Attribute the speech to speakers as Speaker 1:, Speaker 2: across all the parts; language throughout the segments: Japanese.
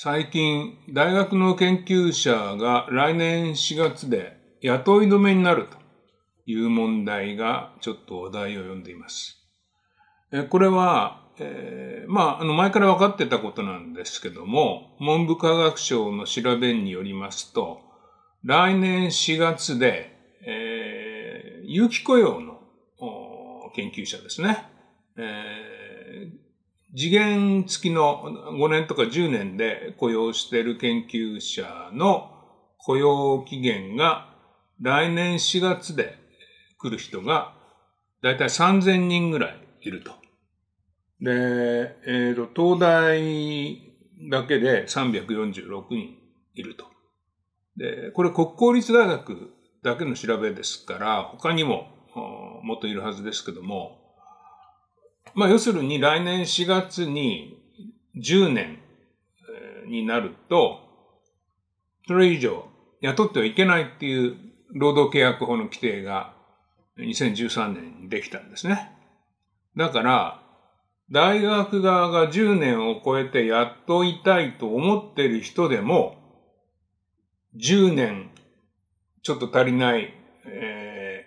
Speaker 1: 最近、大学の研究者が来年4月で雇い止めになるという問題がちょっと話題を呼んでいます。これは、えー、まあ、あの、前から分かってたことなんですけども、文部科学省の調べによりますと、来年4月で、えー、有期雇用の研究者ですね、えー、次元付きの5年とか10年で雇用している研究者の雇用期限が来年4月で来る人がだいたい3000人ぐらいいると。で、えっ、ー、と、東大だけで346人いると。で、これ国公立大学だけの調べですから、他にももっといるはずですけども、まあ要するに来年4月に10年になると、それ以上雇ってはいけないっていう労働契約法の規定が2013年にできたんですね。だから、大学側が10年を超えて雇いたいと思ってる人でも、10年ちょっと足りない、え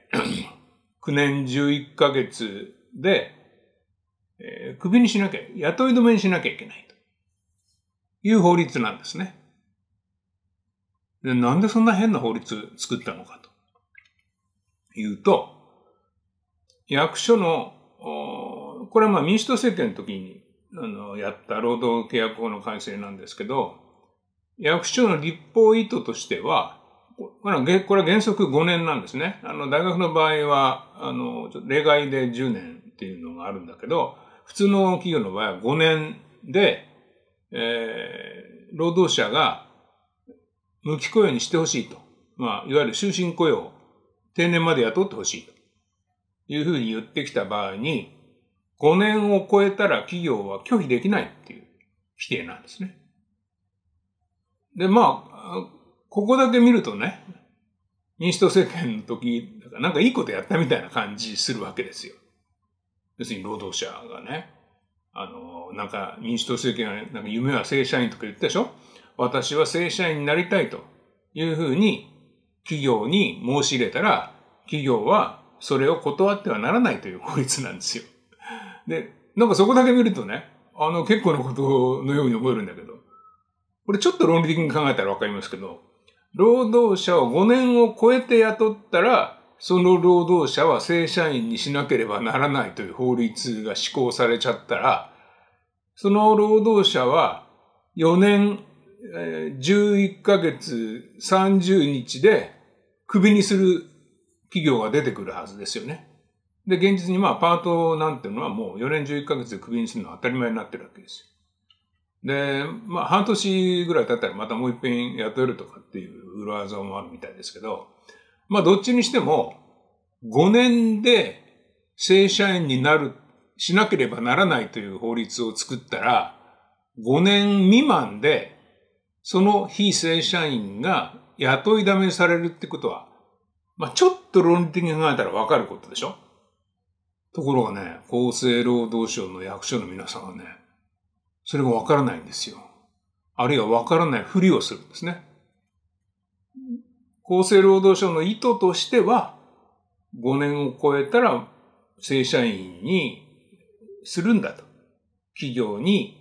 Speaker 1: ー、9 年11ヶ月でえー、首にしなきゃ、雇い止めにしなきゃいけないという法律なんですね。でなんでそんな変な法律作ったのかと言うと、役所の、これはまあ民主党政権の時にあのやった労働契約法の改正なんですけど、役所の立法意図としては、これは原則5年なんですね。あの、大学の場合は、あの、例外で10年っていうのがあるんだけど、普通の企業の場合は5年で、えー、労働者が無期雇用にしてほしいと。まあ、いわゆる終身雇用、定年まで雇ってほしいというふうに言ってきた場合に、5年を超えたら企業は拒否できないっていう規定なんですね。で、まあ、ここだけ見るとね、民主党政権の時、なんかいいことやったみたいな感じするわけですよ。要するに労働者がね、あの、なんか民主党政権は、なんか夢は正社員とか言ったでしょ私は正社員になりたいというふうに企業に申し入れたら、企業はそれを断ってはならないという法律なんですよ。で、なんかそこだけ見るとね、あの結構なことのように覚えるんだけど、これちょっと論理的に考えたらわかりますけど、労働者を5年を超えて雇ったら、その労働者は正社員にしなければならないという法律が施行されちゃったら、その労働者は4年11ヶ月30日でクビにする企業が出てくるはずですよね。で、現実にまあパートなんていうのはもう4年11ヶ月でクビにするのは当たり前になってるわけですよ。で、まあ半年ぐらい経ったらまたもう一遍雇えるとかっていう裏技もあるみたいですけど、まあ、どっちにしても、5年で正社員になる、しなければならないという法律を作ったら、5年未満で、その非正社員が雇いだめされるってことは、まあ、ちょっと論理的に考えたらわかることでしょところがね、厚生労働省の役所の皆さんはね、それがわからないんですよ。あるいはわからないふりをするんですね。厚生労働省の意図としては、5年を超えたら正社員にするんだと。企業に、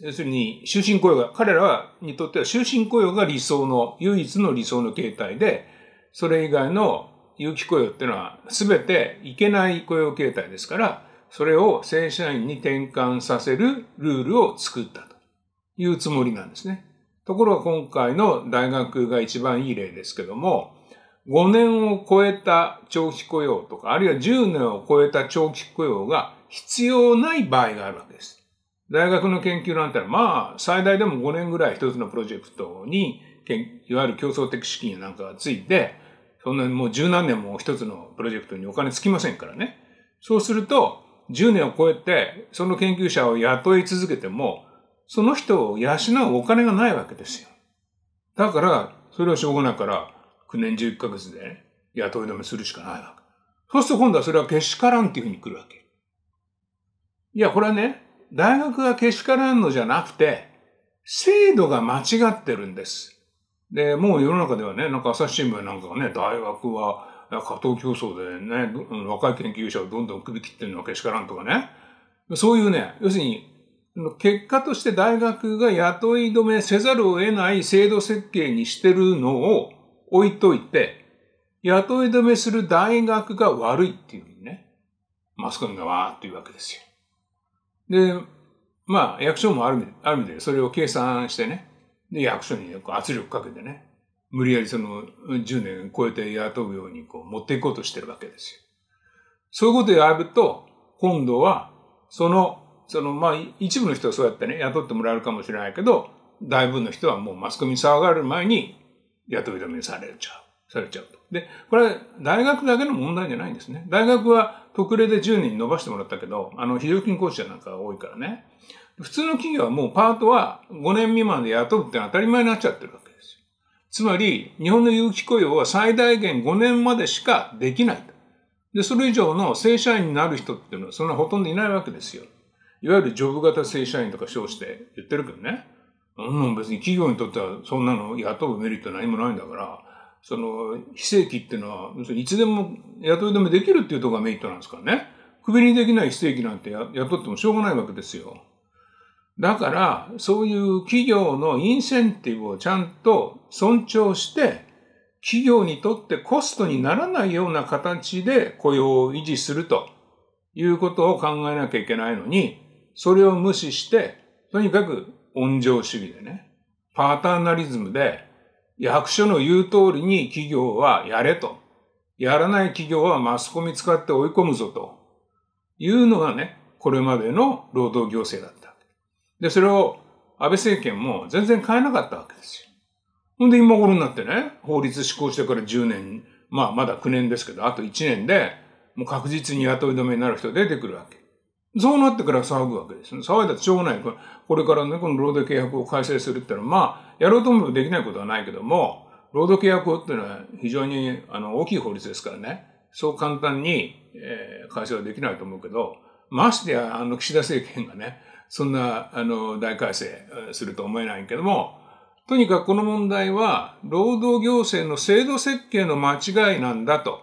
Speaker 1: 要するに終身雇用が、彼らにとっては終身雇用が理想の、唯一の理想の形態で、それ以外の有期雇用っていうのは全ていけない雇用形態ですから、それを正社員に転換させるルールを作ったというつもりなんですね。ところが今回の大学が一番いい例ですけども、5年を超えた長期雇用とか、あるいは10年を超えた長期雇用が必要ない場合があるわけです。大学の研究なんてまあ、最大でも5年ぐらい一つのプロジェクトに、いわゆる競争的資金なんかがついて、そんなにもう十何年も一つのプロジェクトにお金つきませんからね。そうすると、10年を超えて、その研究者を雇い続けても、その人を養うお金がないわけですよ。だから、それはしょうがないから、9年11ヶ月で、ね、雇い止めするしかないわけ。そうすると今度はそれはけしからんっていうふうに来るわけ。いや、これはね、大学がけしからんのじゃなくて、制度が間違ってるんです。で、もう世の中ではね、なんか朝日新聞なんかがね、大学は過当競争でね、若い研究者をどんどん首切ってるのはけしからんとかね、そういうね、要するに結果として大学が雇い止めせざるを得ない制度設計にしてるのを置いといて、雇い止めする大学が悪いっていうふうにね、マスコミがわーっと言うわけですよ。で、まあ、役所もあるある意味でそれを計算してね、で、役所に圧力かけてね、無理やりその10年超えて雇うようにこう持っていこうとしてるわけですよ。そういうことをやると、今度は、そのその、まあ、一部の人はそうやってね、雇ってもらえるかもしれないけど、大部分の人はもうマスコミに騒がれる前に、雇い止めされちゃう。されちゃうと。で、これは大学だけの問題じゃないんですね。大学は特例で10人伸ばしてもらったけど、あの、非常勤講師なんかが多いからね。普通の企業はもうパートは5年未満で雇うって当たり前になっちゃってるわけですよ。つまり、日本の有期雇用は最大限5年までしかできない。で、それ以上の正社員になる人っていうのはそんなほとんどいないわけですよ。いわゆるジョブ型正社員とか称して言ってるけどね。うん、別に企業にとってはそんなの雇うメリット何もないんだから、その、非正規っていうのは、いつでも雇い止めできるっていうところがメリットなんですからね。首にできない非正規なんて雇ってもしょうがないわけですよ。だから、そういう企業のインセンティブをちゃんと尊重して、企業にとってコストにならないような形で雇用を維持するということを考えなきゃいけないのに、それを無視して、とにかく温情主義でね、パーターナリズムで、役所の言う通りに企業はやれと。やらない企業はマスコミ使って追い込むぞと。いうのがね、これまでの労働行政だった。で、それを安倍政権も全然変えなかったわけですよ。ほんで今頃になってね、法律施行してから10年、まあまだ9年ですけど、あと1年で、もう確実に雇い止めになる人出てくるわけ。そうなってから騒ぐわけですね。騒いだってしょうがない。これからね、この労働契約を改正するってのは、まあ、やろうともできないことはないけども、労働契約法っていうのは非常にあの大きい法律ですからね、そう簡単に、えー、改正はできないと思うけど、ましてや、あの、岸田政権がね、そんな、あの、大改正すると思えないけども、とにかくこの問題は、労働行政の制度設計の間違いなんだと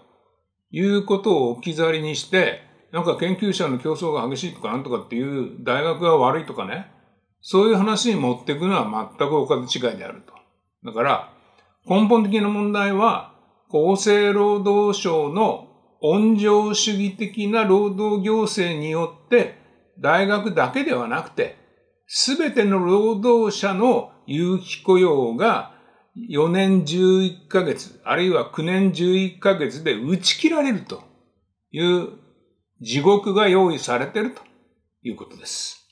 Speaker 1: いうことを置き去りにして、なんか研究者の競争が激しいとかなんとかっていう大学が悪いとかね、そういう話に持っていくのは全くお門違いであると。だから、根本的な問題は、厚生労働省の温情主義的な労働行政によって、大学だけではなくて、すべての労働者の有期雇用が4年11ヶ月、あるいは9年11ヶ月で打ち切られるという地獄が用意されているということです。